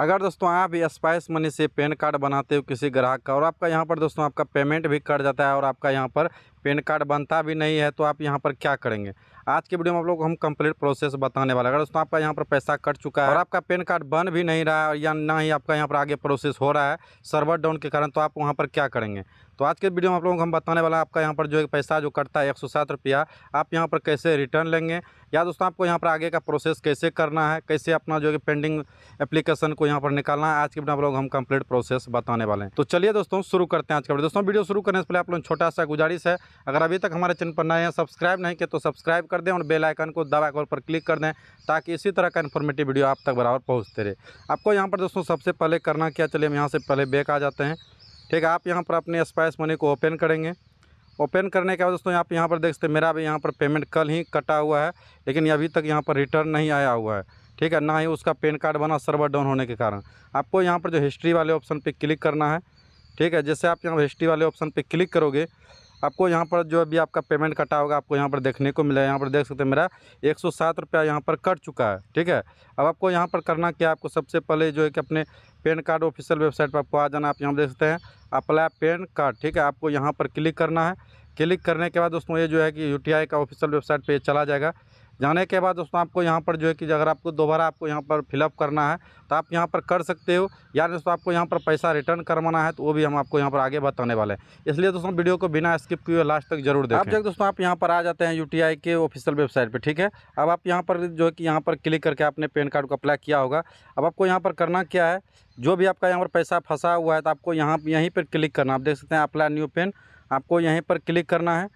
अगर दोस्तों आप स्पाइस मनी से पेन कार्ड बनाते हो किसी ग्राहक का और आपका यहाँ पर दोस्तों आपका पेमेंट भी कट जाता है और आपका यहाँ पर पेन कार्ड बनता भी नहीं है तो आप यहाँ पर क्या करेंगे आज के वीडियो में आप लोग हम कंप्लीट प्रोसेस बताने वाले अगर दोस्तों आपका यहाँ पर पैसा कट चुका है और आपका पेन कार्ड बन भी नहीं रहा है या ना ही आपका यहाँ पर आगे प्रोसेस हो रहा है सर्वर डाउन के कारण तो आप वहाँ पर क्या करेंगे तो आज के वीडियो में आप लोगों को हम बताने वाला आपका यहाँ पर जो पैसा जो कटता है एक सौ सात रुपया आप यहाँ पर कैसे रिटर्न लेंगे या दोस्तों आपको यहाँ पर आगे का प्रोसेस कैसे करना है कैसे अपना जो कि पेंडिंग एप्लीकेशन को यहाँ पर निकालना है आज के वीडियो आप लोग हम कंप्लीट प्रोसेस बताने वाले हैं तो चलिए दोस्तों शुरू करते हैं आज का वीडियो दोस्तों वीडियो शुरू करने से पहले आप लोग छोटा सा गुजारिश है अगर अभी तक हमारे चैनल पर नए हैं सब्सक्राइब नहीं किया तो सब्सक्राइब कर दें और बेल आइकन को दबा कॉल पर क्लिक कर दें ताकि इसी तरह का इन्फॉर्मेटिव वीडियो आप तक बराबर पहुँचते रहे आपको यहाँ पर दोस्तों सबसे पहले करना क्या चलिए हम यहाँ से पहले बैक आ जाते हैं ठीक है आप यहाँ पर अपने स्पाइस मनी को ओपन करेंगे ओपन करने के बाद दोस्तों आप यहाँ पर देख सकते मेरा भी यहाँ पर पेमेंट कल ही कटा हुआ है लेकिन अभी तक यहाँ पर रिटर्न नहीं आया हुआ है ठीक है ना ही उसका पेन कार्ड बना सर्वर डाउन होने के कारण आपको यहाँ पर जो हिस्ट्री वाले ऑप्शन पर क्लिक करना है ठीक है जैसे आप यहाँ हिस्ट्री वाले ऑप्शन पर क्लिक करोगे आपको यहाँ पर जो अभी आपका पेमेंट कटा होगा आपको यहाँ पर देखने को मिला है यहाँ पर देख सकते हैं मेरा एक सौ सात रुपया यहाँ पर कट चुका है ठीक है अब आपको यहाँ पर करना क्या आपको सबसे पहले जो है कि अपने पेन कार्ड ऑफिशियल वेबसाइट पर आपको आ जाना आप यहाँ देख सकते हैं अप्लाई पेन कार्ड ठीक है आपको यहाँ पर क्लिक करना है क्लिक करने के बाद दोस्तों ये जो है कि यू का ऑफिशियल वेबसाइट पर चला जाएगा जाने के बाद दोस्तों आपको यहाँ पर जो है कि अगर आपको दोबारा आपको यहाँ पर फिलअप करना है तो आप यहाँ पर कर सकते हो या दोस्तों आपको यहाँ पर पैसा रिटर्न करवाना है तो वो भी हम आपको यहाँ पर आगे बताने वाले हैं इसलिए दोस्तों वीडियो को बिना स्किप किए लास्ट तक जरूर देखें आप जब दोस्तों आप यहाँ पर आ जाते हैं यूटीआई के ऑफिशियल वेबसाइट पर ठीक है अब आप यहाँ पर जो है कि यहाँ पर क्लिक करके आपने पेन कार्ड को अप्लाई किया होगा अब आपको यहाँ पर करना क्या है जो भी आपका यहाँ पर पैसा फंसा हुआ है तो आपको यहाँ यहीं पर क्लिक करना आप देख सकते हैं अप्लाई न्यू पेन आपको यहीं पर क्लिक करना है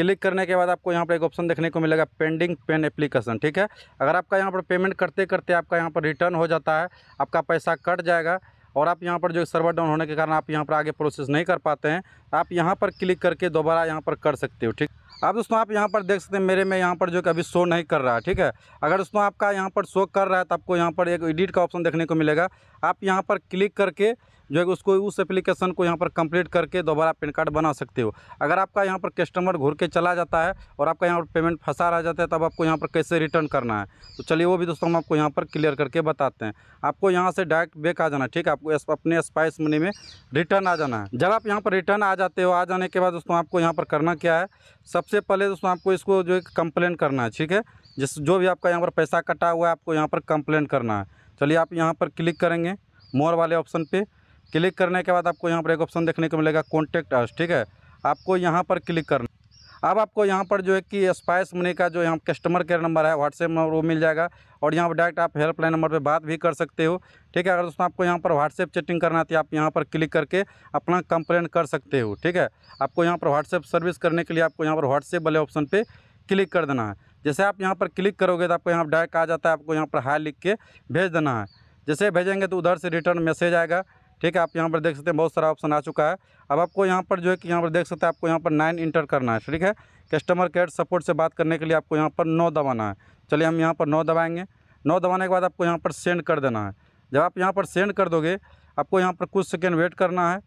क्लिक करने के बाद आपको यहाँ पर एक ऑप्शन देखने को मिलेगा पेंडिंग पेन एप्लीकेशन ठीक है अगर आपका यहाँ पर पेमेंट करते करते आपका यहाँ पर रिटर्न हो जाता है आपका पैसा कट जाएगा और आप यहाँ पर जो सर्वर डाउन होने के कारण आप यहाँ पर आगे प्रोसेस नहीं कर पाते हैं आप यहाँ पर क्लिक करके दोबारा यहाँ पर कर सकते हो ठीक अब दोस्तों आप यहाँ पर देख सकते हैं मेरे में यहाँ पर जो अभी शो नहीं कर रहा है ठीक है अगर दोस्तों आपका यहाँ पर शो कर रहा है तो आपको यहाँ पर एक एडिट का ऑप्शन देखने को मिलेगा आप यहाँ पर क्लिक करके जो है उसको उस एप्लीकेशन को यहाँ पर कंप्लीट करके दोबारा पेन कार्ड बना सकते हो अगर आपका यहाँ पर कस्टमर घूर के चला जाता है और आपका यहाँ पर पेमेंट फंसा रह जाता है तब आपको यहाँ पर कैसे रिटर्न करना है तो चलिए वो भी दोस्तों हम आपको यहाँ पर क्लियर करके बताते हैं आपको यहाँ से डायरेक्ट बैक आ जाना ठीक है आपको अपने स्पाइस मनी में रिटर्न आ जाना है जब आप यहाँ पर रिटर्न आ जाते हो आ जाने के बाद दोस्तों आपको यहाँ पर करना क्या है सबसे पहले दोस्तों आपको इसको जो है कंप्लेन करना है ठीक है जिस जो भी आपका यहाँ पर पैसा कटा हुआ है आपको यहाँ पर कंप्लेन करना है चलिए आप यहाँ पर क्लिक करेंगे मोर वाले ऑप्शन पे क्लिक करने के बाद आपको यहाँ पर एक ऑप्शन देखने को मिलेगा कॉन्टेक्ट अस ठीक है आपको यहाँ पर क्लिक करना अब आपको यहाँ पर जो है कि स्पाइस मनी का जो यहाँ कस्टमर केयर नंबर है व्हाट्सएप नंबर वो मिल जाएगा और यहाँ पर डायरेक्ट आप हेल्पलाइन नंबर पे बात भी कर सकते हो ठीक है अगर दोस्तों आपको यहाँ पर व्हाट्सएप चैटिंग करना तो आप यहाँ पर क्लिक करके अपना कंप्लेन कर सकते हो ठीक है आपको यहाँ पर व्हाट्सएप सर्विस करने के लिए आपको यहाँ पर व्हाट्सएप वाले ऑप्शन पर क्लिक कर देना है जैसे आप यहाँ पर क्लिक करोगे तो आपको यहाँ पर डायरेक्ट आ जाता है आपको यहाँ पर हाई लिख के भेज देना है जैसे भेजेंगे तो उधर से रिटर्न मैसेज आएगा ठीक है आप यहाँ पर देख सकते हैं बहुत सारा ऑप्शन आ चुका है अब आपको यहाँ पर जो है कि यहाँ पर देख सकते हैं आपको यहाँ पर नाइन इंटर करना है ठीक है कस्टमर केयर सपोर्ट से बात करने के लिए आपको यहाँ पर नौ दबाना है चलिए हम यहाँ पर नौ दबाएँगे नौ दबाने के बाद आपको यहाँ पर सेंड कर देना है जब आप यहाँ पर सेंड कर दोगे आपको यहाँ पर कुछ सेकेंड वेट करना है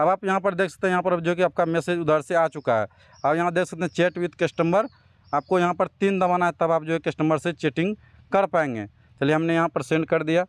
अब आप यहाँ पर देख सकते हैं यहाँ पर जो कि आपका मैसेज उधर से आ चुका है अब यहाँ देख सकते हैं चैट विथ कस्टमर आपको यहाँ पर तीन दबाना है तब आप जो है कस्टमर से चैटिंग कर पाएंगे चलिए हमने यहाँ पर सेंड कर दिया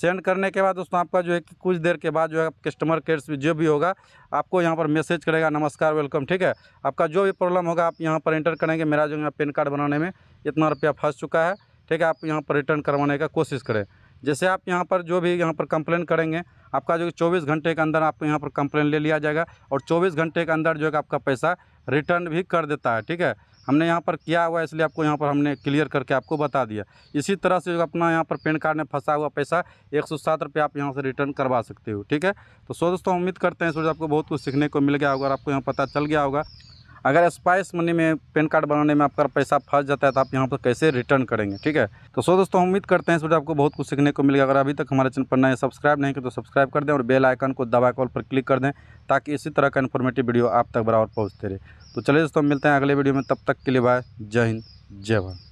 सेंड करने के बाद दोस्तों आपका जो है कि कुछ देर के बाद जो है कस्टमर केयर से जो भी होगा आपको यहाँ पर मैसेज करेगा नमस्कार वेलकम ठीक है आपका जो भी प्रॉब्लम होगा आप यहाँ पर एंटर करेंगे मेरा जो है पेन कार्ड बनाने में इतना रुपया फंस चुका है ठीक है आप यहाँ पर रिटर्न करवाने का कोशिश करें जैसे आप यहाँ पर जो भी यहाँ पर कंप्लेन करेंगे आपका जो चौबीस घंटे के अंदर आपको यहाँ पर कंप्लेन ले लिया जाएगा और चौबीस घंटे के अंदर जो है आपका पैसा रिटर्न भी कर देता है ठीक है हमने यहाँ पर किया हुआ है इसलिए आपको यहाँ पर हमने क्लियर करके आपको बता दिया इसी तरह से अपना यहाँ पर पेन कार्ड में फंसा हुआ पैसा एक सौ सात रुपये आप यहाँ से रिटर्न करवा सकते हो ठीक है तो सो दोस्तों उम्मीद करते हैं सो आपको बहुत कुछ सीखने को मिल गया होगा और आपको यहाँ पता चल गया होगा अगर स्पाइस मनी में पेन कार्ड बनाने में आपका पैसा फंस जाता है तो आप यहाँ पर कैसे रिटर्न करेंगे ठीक है तो सो दोस्तों उम्मीद करते हैं इस वीडियो आपको बहुत कुछ सीखने को मिलेगा अगर अभी तक हमारे चैनल पर नए सब्सक्राइब नहीं किया तो सब्सक्राइब कर दें और बेल आइकन को दबा कॉल पर क्लिक कर दें ताकि इसी तरह का इन्फॉर्मेटिव वीडियो आप तक बराबर पहुँचते रहे तो चलिए दोस्तों मिलते हैं अगले वीडियो में तब तक के लिए बाय जय हिंद जय भारत